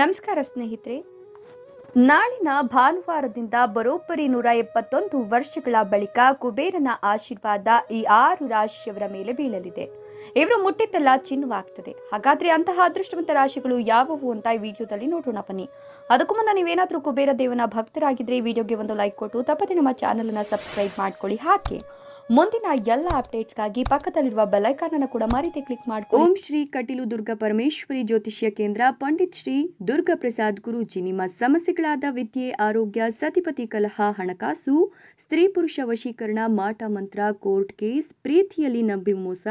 ನಮಸ್ಕಾರ ಸ್ನೇಹಿತರೆ ನಾಳಿನ ಭಾನುವಾರದಿಂದ ಬರೋಬ್ಬರಿ ನೂರ ಎಪ್ಪತ್ತೊಂದು ವರ್ಷಗಳ ಬಳಿಕ ಕುಬೇರನ ಆಶೀರ್ವಾದ ಈ ಆರು ರಾಶಿಯವರ ಮೇಲೆ ಬೀಳಲಿದೆ ಇವರು ಮುಟ್ಟಿದ್ದೆಲ್ಲ ಚಿನ್ನವಾಗ್ತದೆ ಹಾಗಾದ್ರೆ ಅಂತಹ ಅದೃಷ್ಟವಂತ ರಾಶಿಗಳು ಯಾವುವು ಅಂತ ಈ ವಿಡಿಯೋದಲ್ಲಿ ನೋಡೋಣ ಬನ್ನಿ ಅದಕ್ಕೂ ಮುನ್ನ ನೀವೇನಾದರೂ ಕುಬೇರ ದೇವನ ಭಕ್ತರಾಗಿದ್ರೆ ಈ ವಿಡಿಯೋಗೆ ಒಂದು ಲೈಕ್ ಕೊಟ್ಟು ತಪ್ಪದೆ ನಮ್ಮ ಚಾನಲನ್ನು ಸಬ್ಸ್ಕ್ರೈಬ್ ಮಾಡ್ಕೊಳ್ಳಿ ಹಾಕಿ ಮುಂದಿನ ಎಲ್ಲ ಅಪ್ಡೇಟ್ಸ್ಗಾಗಿ ಪಕ್ಕದಲ್ಲಿರುವ ಬೆಲೈಕಾನ್ ಕೂಡ ಮರೀತಿ ಕ್ಲಿಕ್ ಮಾಡಿ ಓಂ ಶ್ರೀ ಕಟೀಲು ದುರ್ಗಾ ಪರಮೇಶ್ವರಿ ಜ್ಯೋತಿಷ್ಯ ಕೇಂದ್ರ ಪಂಡಿತ್ ಶ್ರೀ ದುರ್ಗಾ ಪ್ರಸಾದ್ ಗುರುಜಿ ನಿಮ್ಮ ಸಮಸ್ಯೆಗಳಾದ ವಿದ್ಯೆ ಆರೋಗ್ಯ ಸತಿಪತಿ ಕಲಹ ಹಣಕಾಸು ಸ್ತ್ರೀ ಪುರುಷ ವಶೀಕರಣ ಮಾಟ ಮಂತ್ರ ಕೋರ್ಟ್ ಕೇಸ್ ಪ್ರೀತಿಯಲ್ಲಿ ನಂಬಿ ಮೋಸ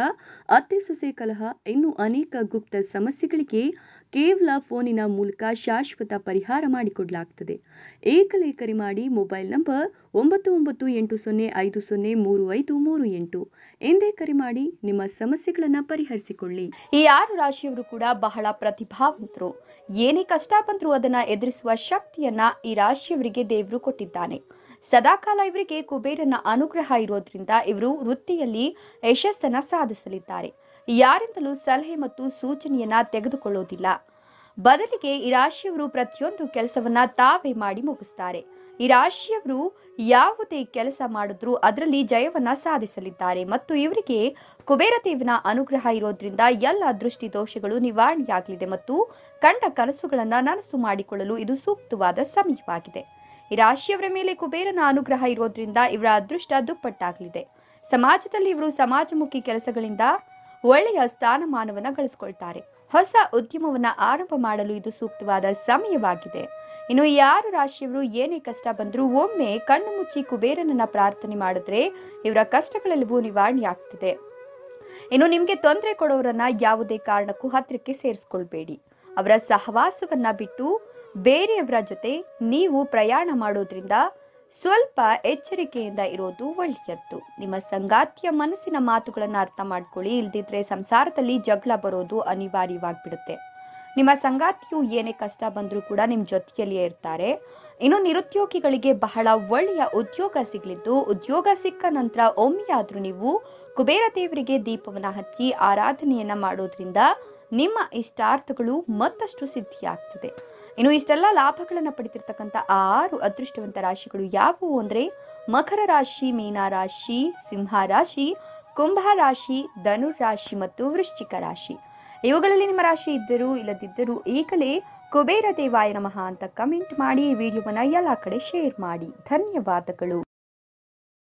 ಅತ್ತೆ ಸೊಸೆ ಕಲಹ ಇನ್ನು ಅನೇಕ ಗುಪ್ತ ಸಮಸ್ಯೆಗಳಿಗೆ ಕೇವಲ ಫೋನಿನ ಮೂಲಕ ಶಾಶ್ವತ ಪರಿಹಾರ ಮಾಡಿಕೊಡಲಾಗುತ್ತದೆ ಏಕಲೇಕರಿ ಮಾಡಿ ಮೊಬೈಲ್ ನಂಬರ್ ಒಂಬತ್ತು ಒಂಬತ್ತು ಎಂಟು ಸೊನ್ನೆ ಐದು ಸೊನ್ನೆ ಮೂರು ಐದು ಐದು ಮೂರು ಎಂಟು ಎಂದೇ ಕರೆ ಮಾಡಿ ನಿಮ್ಮ ಸಮಸ್ಯೆಗಳನ್ನು ಪರಿಹರಿಸಿಕೊಳ್ಳಿ ಈ ಆರು ರಾಶಿಯವರು ಕೂಡ ಬಹಳ ಪ್ರತಿಭಾವಂತರು ಏನೇ ಕಷ್ಟ ಬಂದರೂ ಅದನ್ನ ಎದುರಿಸುವ ಶಕ್ತಿಯನ್ನ ಈ ರಾಶಿಯವರಿಗೆ ದೇವರು ಕೊಟ್ಟಿದ್ದಾನೆ ಸದಾಕಾಲ ಇವರಿಗೆ ಕುಬೇರನ ಅನುಗ್ರಹ ಇರೋದ್ರಿಂದ ಇವರು ವೃತ್ತಿಯಲ್ಲಿ ಯಶಸ್ಸನ್ನ ಸಾಧಿಸಲಿದ್ದಾರೆ ಯಾರಿಂದಲೂ ಸಲಹೆ ಮತ್ತು ಸೂಚನೆಯನ್ನ ತೆಗೆದುಕೊಳ್ಳೋದಿಲ್ಲ ಬದಲಿಗೆ ಈ ರಾಶಿಯವರು ಪ್ರತಿಯೊಂದು ಕೆಲಸವನ್ನ ತಾವೇ ಮಾಡಿ ಮುಗಿಸ್ತಾರೆ ಈ ರಾಶಿಯವರು ಯಾವುದೇ ಕೆಲಸ ಮಾಡಿದ್ರೂ ಅದರಲ್ಲಿ ಜಯವನ್ನ ಸಾಧಿಸಲಿದ್ದಾರೆ ಮತ್ತು ಇವರಿಗೆ ಕುಬೇರ ದೇವನ ಅನುಗ್ರಹ ಇರೋದ್ರಿಂದ ಎಲ್ಲ ದೃಷ್ಟಿ ದೋಷಗಳು ನಿವಾರಣೆಯಾಗಲಿದೆ ಮತ್ತು ಕಂಡ ಕನಸುಗಳನ್ನ ನನಸು ಮಾಡಿಕೊಳ್ಳಲು ಇದು ಸೂಕ್ತವಾದ ಸಮಯವಾಗಿದೆ ಈ ರಾಶಿಯವರ ಮೇಲೆ ಕುಬೇರನ ಅನುಗ್ರಹ ಇರೋದ್ರಿಂದ ಇವರ ಅದೃಷ್ಟ ದುಪ್ಪಟ್ಟಾಗಲಿದೆ ಸಮಾಜದಲ್ಲಿ ಇವರು ಸಮಾಜಮುಖಿ ಕೆಲಸಗಳಿಂದ ಒಳ್ಳೆಯ ಸ್ಥಾನಮಾನವನ್ನು ಗಳಿಸಿಕೊಳ್ತಾರೆ ಹೊಸ ಉದ್ಯಮವನ್ನು ಆರಂಭ ಮಾಡಲು ಇದು ಸೂಕ್ತವಾದ ಸಮಯವಾಗಿದೆ ಇನ್ನು ಯಾರು ರಾಶಿಯವರು ಏನೇ ಕಷ್ಟ ಬಂದರೂ ಒಮ್ಮೆ ಕಣ್ಣು ಮುಚ್ಚಿ ಕುಬೇರನನ್ನ ಪ್ರಾರ್ಥನೆ ಮಾಡಿದ್ರೆ ಇವರ ಕಷ್ಟಗಳೆಲ್ಲವೂ ನಿವಾರಣೆ ಆಗ್ತದೆ ಇನ್ನು ನಿಮಗೆ ತೊಂದರೆ ಕೊಡೋರನ್ನ ಯಾವುದೇ ಕಾರಣಕ್ಕೂ ಹತ್ತಿರಕ್ಕೆ ಸೇರಿಸ್ಕೊಳ್ಬೇಡಿ ಅವರ ಸಹವಾಸವನ್ನ ಬಿಟ್ಟು ಬೇರೆಯವರ ಜೊತೆ ನೀವು ಪ್ರಯಾಣ ಮಾಡೋದ್ರಿಂದ ಸ್ವಲ್ಪ ಎಚ್ಚರಿಕೆಯಿಂದ ಇರೋದು ಒಳ್ಳೆಯದ್ದು ನಿಮ್ಮ ಸಂಗಾತಿಯ ಮನಸ್ಸಿನ ಮಾತುಗಳನ್ನು ಅರ್ಥ ಮಾಡ್ಕೊಳ್ಳಿ ಇಲ್ದಿದ್ರೆ ಸಂಸಾರದಲ್ಲಿ ಜಗಳ ಬರೋದು ಅನಿವಾರ್ಯವಾಗಿಬಿಡುತ್ತೆ ನಿಮ್ಮ ಸಂಗಾತಿಯು ಏನೇ ಕಷ್ಟ ಬಂದರೂ ಕೂಡ ನಿಮ್ಮ ಜೊತೆಯಲ್ಲಿಯೇ ಇರ್ತಾರೆ ಇನ್ನು ನಿರುದ್ಯೋಗಿಗಳಿಗೆ ಬಹಳ ಒಳ್ಳೆಯ ಉದ್ಯೋಗ ಸಿಗಲಿದ್ದು ಉದ್ಯೋಗ ಸಿಕ್ಕ ನಂತರ ಒಮ್ಮೆಯಾದರೂ ನೀವು ಕುಬೇರ ದೇವರಿಗೆ ದೀಪವನ್ನು ಹಚ್ಚಿ ಆರಾಧನೆಯನ್ನು ಮಾಡೋದ್ರಿಂದ ನಿಮ್ಮ ಇಷ್ಟಾರ್ಥಗಳು ಮತ್ತಷ್ಟು ಸಿದ್ಧಿಯಾಗ್ತದೆ ಇನ್ನು ಇಷ್ಟೆಲ್ಲ ಲಾಭಗಳನ್ನು ಪಡೆದಿರ್ತಕ್ಕಂಥ ಆರು ಅದೃಷ್ಟವಂತ ರಾಶಿಗಳು ಯಾವುವು ಅಂದರೆ ಮಕರ ರಾಶಿ ಮೀನ ರಾಶಿ ಸಿಂಹ ರಾಶಿ ಕುಂಭ ರಾಶಿ ಧನುರ್ ರಾಶಿ ಮತ್ತು ವೃಶ್ಚಿಕ ರಾಶಿ ಇವುಗಳಲ್ಲಿ ನಿಮ್ಮ ರಾಶಿ ಇದ್ದರೂ ಇಲ್ಲದಿದ್ದರೂ ಈಗಲೇ ಕುಬೇರ ದೇವಾಯ ನಮಃ ಅಂತ ಕಮೆಂಟ್ ಮಾಡಿ ವಿಡಿಯೋವನ್ನ ವಿಡಿಯೋವನ್ನು ಎಲ್ಲ ಕಡೆ ಶೇರ್ ಮಾಡಿ ಧನ್ಯವಾದಗಳು